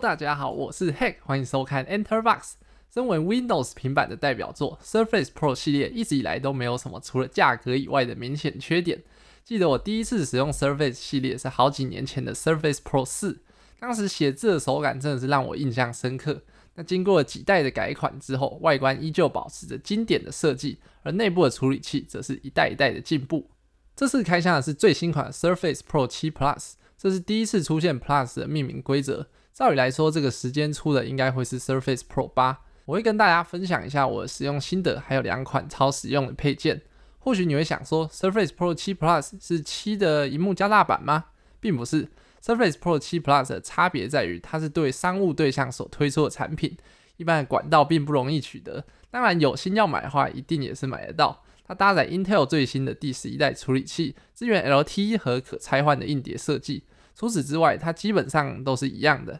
大家好，我是 Hack，欢迎收看 Enterbox。身为 Windows 平板的代表作，Surface Pro 系列一直以来都没有什么除了价格以外的明显缺点。记得我第一次使用 Surface 系列是好几年前的 Surface Pro 四，当时写字的手感真的是让我印象深刻。那经过了几代的改款之后，外观依旧保持着经典的设计，而内部的处理器则是一代一代的进步。这次开箱的是最新款 Surface Pro 七 Plus，这是第一次出现 Plus 的命名规则。照理来说，这个时间出的应该会是 Surface Pro 八，我会跟大家分享一下我的使用心得，还有两款超实用的配件。或许你会想说，Surface Pro 七 Plus 是七的荧幕加大版吗？并不是，Surface Pro 七 Plus 的差别在于它是对商务对象所推出的产品，一般的管道并不容易取得。当然，有心要买的话，一定也是买得到。它搭载 Intel 最新的第十一代处理器，支援 LTE 和可拆换的硬碟设计。除此之外，它基本上都是一样的。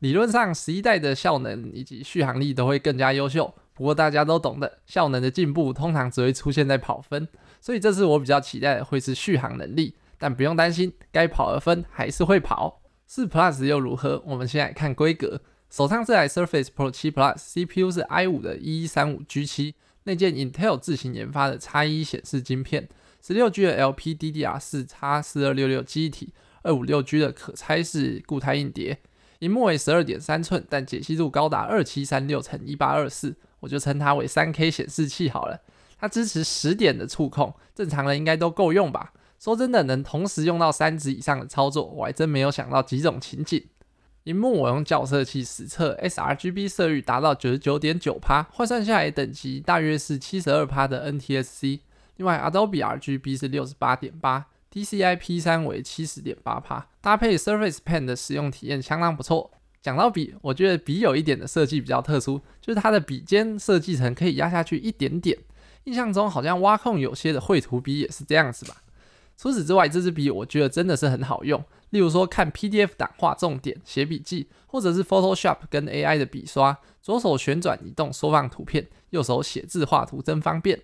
理论上十一代的效能以及续航力都会更加优秀，不过大家都懂的，效能的进步通常只会出现在跑分，所以这次我比较期待的会是续航能力，但不用担心，该跑的分还是会跑。四 plus 又如何？我们先来看规格，手上这台 Surface Pro 七 plus，CPU 是 i 五的 1135G7，内建 Intel 自行研发的 X 一显示晶片，十六 G 的 LPDDR4 X 四二六六基体，二五六 G 的可拆式固态硬碟。荧幕为十二点三寸，但解析度高达二七三六乘一八二四，我就称它为三 K 显示器好了。它支持十点的触控，正常人应该都够用吧？说真的，能同时用到三指以上的操作，我还真没有想到几种情景。荧幕我用校色器实测，sRGB 色域达到九十九点九帕，换算下来等级大约是七十二帕的 NTSC，另外 Adobe RGB 是六十八点八。DCI P3 为70.8帕，搭配 Surface Pen 的使用体验相当不错。讲到笔，我觉得笔有一点的设计比较特殊，就是它的笔尖设计成可以压下去一点点。印象中好像挖空有些的绘图笔也是这样子吧。除此之外，这支笔我觉得真的是很好用。例如说看 PDF 档画重点、写笔记，或者是 Photoshop 跟 AI 的笔刷，左手旋转移动缩放图片，右手写字画图，真方便。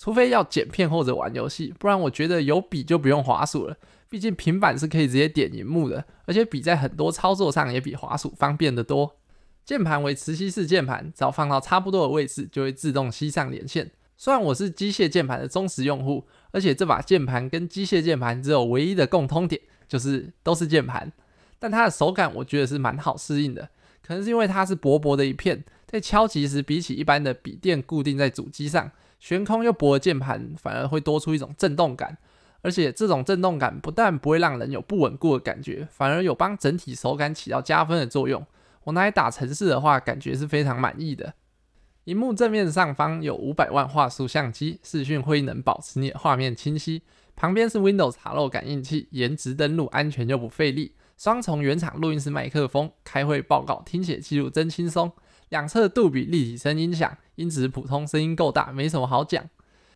除非要剪片或者玩游戏，不然我觉得有笔就不用滑鼠了。毕竟平板是可以直接点荧幕的，而且笔在很多操作上也比滑鼠方便得多。键盘为磁吸式键盘，只要放到差不多的位置，就会自动吸上连线。虽然我是机械键盘的忠实用户，而且这把键盘跟机械键盘只有唯一的共通点就是都是键盘，但它的手感我觉得是蛮好适应的。可能是因为它是薄薄的一片，在敲击时比起一般的笔电固定在主机上。悬空又薄的键盘，反而会多出一种震动感，而且这种震动感不但不会让人有不稳固的感觉，反而有帮整体手感起到加分的作用。我拿来打城市的话，感觉是非常满意的。屏幕正面上方有五百万画素相机，视讯会能保持你的画面清晰。旁边是 Windows 查漏感应器，颜值登录安全又不费力。双重原厂录音式麦克风，开会报告听写记录真轻松。两侧杜比立体声音响，因此普通声音够大，没什么好讲。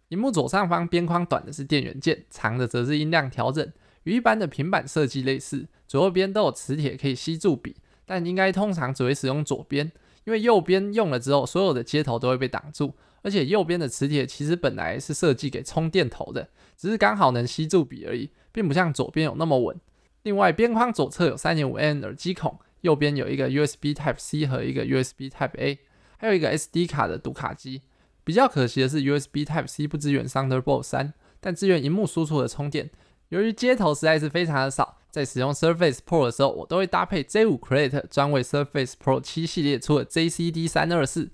屏幕左上方边框短的是电源键，长的则是音量调整，与一般的平板设计类似。左右边都有磁铁可以吸住笔，但应该通常只会使用左边，因为右边用了之后，所有的接头都会被挡住，而且右边的磁铁其实本来是设计给充电头的，只是刚好能吸住笔而已，并不像左边有那么稳。另外边框左侧有三点五 mm 耳机孔。右边有一个 USB Type C 和一个 USB Type A，还有一个 SD 卡的读卡机。比较可惜的是 USB Type C 不支援 Thunderbolt 三，但支援荧幕输出的充电。由于接头实在是非常的少，在使用 Surface Pro 的时候，我都会搭配 J5 c r e a t e 专为 Surface Pro 七系列出的 JCD 三二四。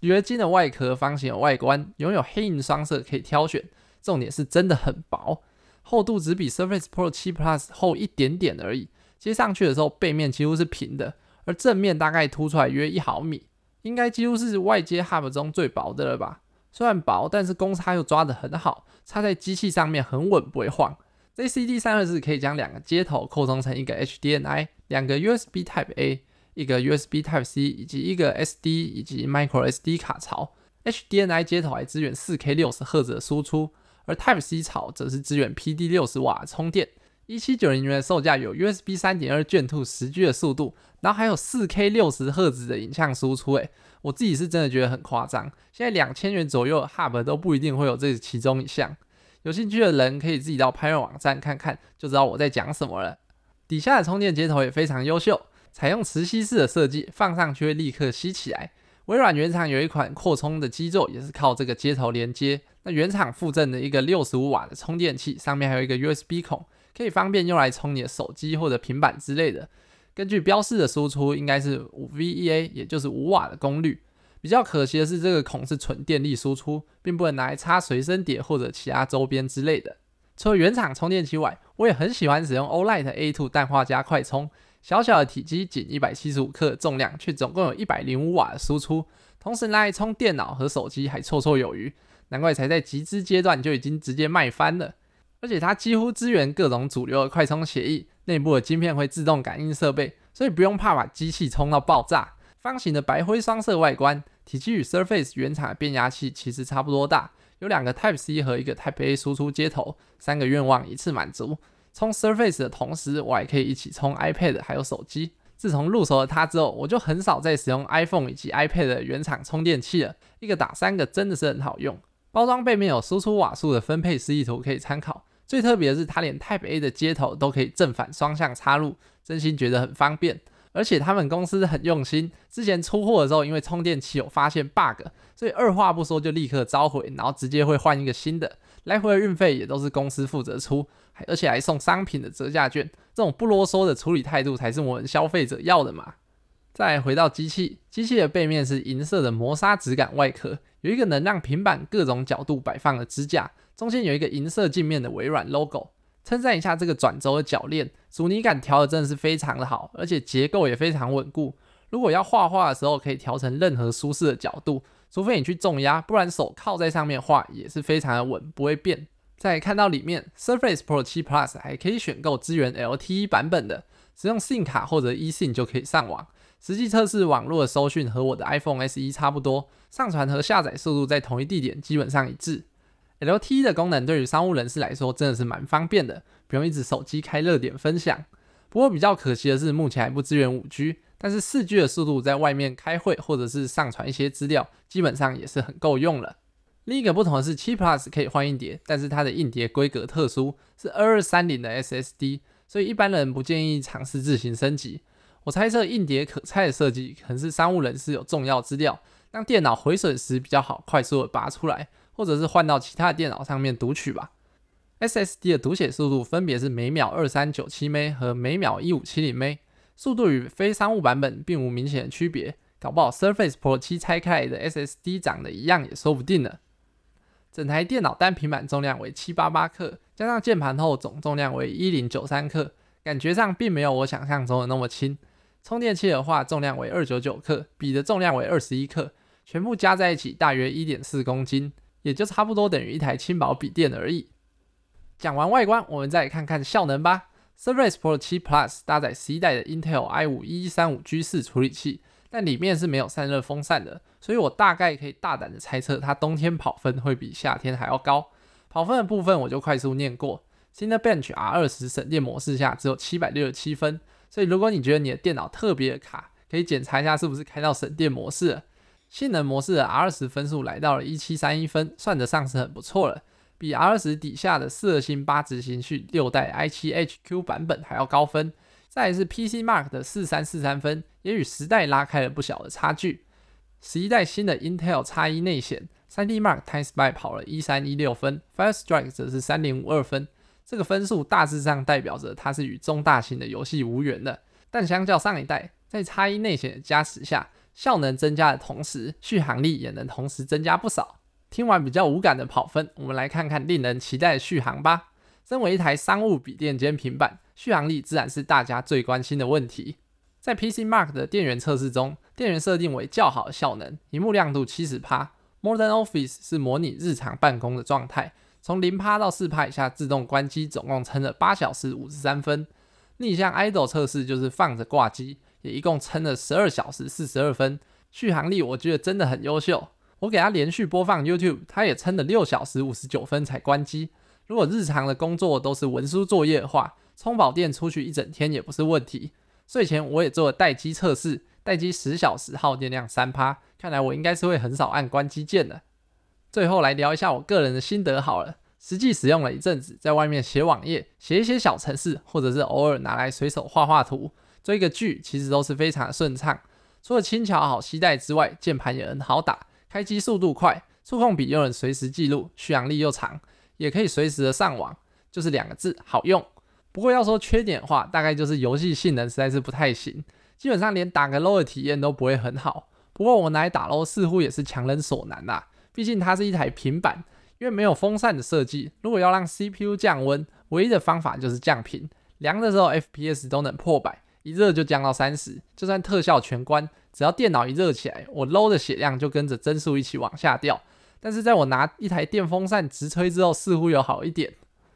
铝合金的外壳，方形外观，拥有黑银双色可以挑选。重点是真的很薄，厚度只比 Surface Pro 七 Plus 厚一点点而已。接上去的时候，背面几乎是平的，而正面大概凸出来约一毫米，应该几乎是外接 HUB 中最薄的了吧？虽然薄，但是公差又抓得很好，插在机器上面很稳，不会晃。ZCD 三二四可以将两个接头扩充成一个 HDMI，两个 USB Type A，一个 USB Type C，以及一个 SD 以及 microSD 卡槽。HDMI 接头还支援 4K 60赫兹的输出，而 Type C 槽则是支援 PD 60瓦充电。一七九零元的售价有 USB 三点二卷兔十 G 的速度，然后还有四 K 六十赫兹的影像输出，诶，我自己是真的觉得很夸张。现在两千元左右 Hub 都不一定会有这其中一项。有兴趣的人可以自己到拍卖网站看看，就知道我在讲什么了。底下的充电接头也非常优秀，采用磁吸式的设计，放上去会立刻吸起来。微软原厂有一款扩充的基座，也是靠这个接头连接。那原厂附赠的一个六十五瓦的充电器，上面还有一个 USB 孔。可以方便用来充你的手机或者平板之类的。根据标示的输出，应该是五 V E A，也就是五瓦的功率。比较可惜的是，这个孔是纯电力输出，并不能拿来插随身碟或者其他周边之类的。除了原厂充电器外，我也很喜欢使用 OLED A Two 氮化镓快充。小小的体积仅一百七十五克重量，却总共有一百零五瓦的输出，同时拿来充电脑和手机还绰绰有余。难怪才在集资阶段就已经直接卖翻了。而且它几乎支援各种主流的快充协议，内部的晶片会自动感应设备，所以不用怕把机器充到爆炸。方形的白灰双色外观，体积与 Surface 原厂变压器其实差不多大，有两个 Type C 和一个 Type A 输出接头，三个愿望一次满足。充 Surface 的同时，我还可以一起充 iPad 还有手机。自从入手了它之后，我就很少再使用 iPhone 以及 iPad 的原厂充电器了。一个打三个真的是很好用。包装背面有输出瓦数的分配示意图可以参考。最特别的是，它连 Type A 的接头都可以正反双向插入，真心觉得很方便。而且他们公司很用心，之前出货的时候因为充电器有发现 bug，所以二话不说就立刻召回，然后直接会换一个新的，来回的运费也都是公司负责出，还而且还送商品的折价券。这种不啰嗦的处理态度才是我们消费者要的嘛。再回到机器，机器的背面是银色的磨砂质感外壳。有一个能让平板各种角度摆放的支架，中间有一个银色镜面的微软 logo。称赞一下这个转轴的铰链，阻尼感调的真的是非常的好，而且结构也非常稳固。如果要画画的时候，可以调成任何舒适的角度，除非你去重压，不然手靠在上面画也是非常的稳，不会变。在看到里面，Surface Pro 7 Plus 还可以选购支援 LTE 版本的，使用 SIM 卡或者 eSIM 就可以上网。实际测试网络的搜寻和我的 iPhone SE 差不多，上传和下载速度在同一地点基本上一致。LTE 的功能对于商务人士来说真的是蛮方便的，不用一直手机开热点分享。不过比较可惜的是，目前还不支援五 G，但是四 G 的速度在外面开会或者是上传一些资料，基本上也是很够用了。另一个不同的是，七 Plus 可以换硬碟，但是它的硬碟规格特殊，是二二三零的 SSD，所以一般人不建议尝试自行升级。我猜测硬碟可拆的设计，可能是商务人士有重要资料，当电脑毁损时比较好快速的拔出来，或者是换到其他电脑上面读取吧。SSD 的读写速度分别是每秒二三九七 m 和每秒一五七零 m 速度与非商务版本并无明显的区别，搞不好 Surface Pro 七拆开的 SSD 长的一样也说不定呢。整台电脑单平板重量为七八八克，加上键盘后总重量为一零九三克，感觉上并没有我想象中的那么轻。充电器的话重量为二九九克，笔的重量为二十一克，全部加在一起大约一点四公斤，也就差不多等于一台轻薄笔电而已。讲完外观，我们再看看效能吧。Surface Pro 7 Plus 搭载十一代的 Intel i5 135G4 处理器。但里面是没有散热风扇的，所以我大概可以大胆的猜测，它冬天跑分会比夏天还要高。跑分的部分我就快速念过，Cinebench R20 省电模式下只有七百六十七分，所以如果你觉得你的电脑特别卡，可以检查一下是不是开到省电模式。性能模式的 R20 分数来到了一七三一分，算得上是很不错了，比 R20 底下的四核心八执行序六代 i7 HQ 版本还要高分。再是 PC Mark 的四三四三分，也与时代拉开了不小的差距。十一代新的 Intel 叉一内显，3DMark Time Spy 跑了1316分，Fire Strike 则是3.52分。这个分数大致上代表着它是与中大型的游戏无缘的。但相较上一代，在叉一内显的加持下，效能增加的同时，续航力也能同时增加不少。听完比较无感的跑分，我们来看看令人期待的续航吧。身为一台商务笔电兼平板，续航力自然是大家最关心的问题。在 PCMark 的电源测试中，电源设定为较好的效能，屏幕亮度七十帕，Modern Office 是模拟日常办公的状态，从零帕到四帕以下自动关机，总共撑了八小时五十三分。逆向 Idle 测试就是放着挂机，也一共撑了十二小时四十二分。续航力我觉得真的很优秀。我给它连续播放 YouTube，它也撑了六小时五十九分才关机。如果日常的工作都是文书作业的话，充饱电出去一整天也不是问题。睡前我也做了待机测试，待机十小时耗电量三趴，看来我应该是会很少按关机键的。最后来聊一下我个人的心得好了，实际使用了一阵子，在外面写网页、写一些小程式，或者是偶尔拿来随手画画图、追个剧，其实都是非常顺畅。除了轻巧好携带之外，键盘也很好打，开机速度快，触控笔又能随时记录，续航力又长。也可以随时的上网，就是两个字，好用。不过要说缺点的话，大概就是游戏性能实在是不太行，基本上连打个 low 的体验都不会很好。不过我拿来打 low 似乎也是强人所难啊，毕竟它是一台平板，因为没有风扇的设计，如果要让 CPU 降温，唯一的方法就是降频。凉的时候 FPS 都能破百，一热就降到三十，就算特效全关，只要电脑一热起来，我 low 的血量就跟着帧数一起往下掉。但是在我拿一台电风扇直吹之后，似乎有好一点。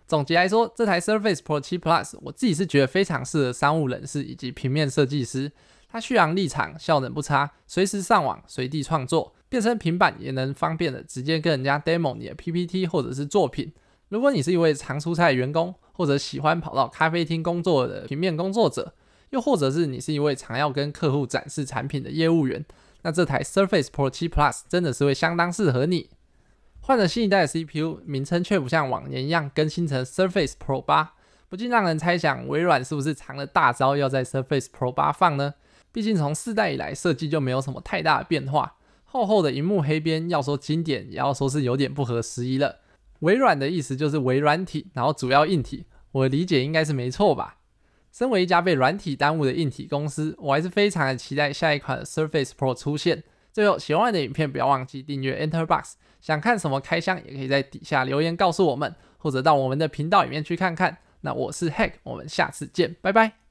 总结来说，这台 Surface Pro 7 Plus 我自己是觉得非常适合商务人士以及平面设计师。它续航力长，效能不差，随时上网，随地创作，变成平板也能方便的直接跟人家 demo 你的 PPT 或者是作品。如果你是一位常出差的员工，或者喜欢跑到咖啡厅工作的平面工作者，又或者是你是一位常要跟客户展示产品的业务员，那这台 Surface Pro 7 Plus 真的是会相当适合你。换了新一代的 CPU，名称却不像往年一样更新成 Surface Pro 八，不禁让人猜想微软是不是藏了大招要在 Surface Pro 八放呢？毕竟从四代以来设计就没有什么太大的变化，厚厚的银幕黑边，要说经典也要说是有点不合时宜了。微软的意思就是微软体，然后主要硬体，我理解应该是没错吧？身为一家被软体耽误的硬体公司，我还是非常的期待下一款 Surface Pro 出现。最后，喜欢的影片不要忘记订阅 Enterbox。想看什么开箱，也可以在底下留言告诉我们，或者到我们的频道里面去看看。那我是 Hack，我们下次见，拜拜。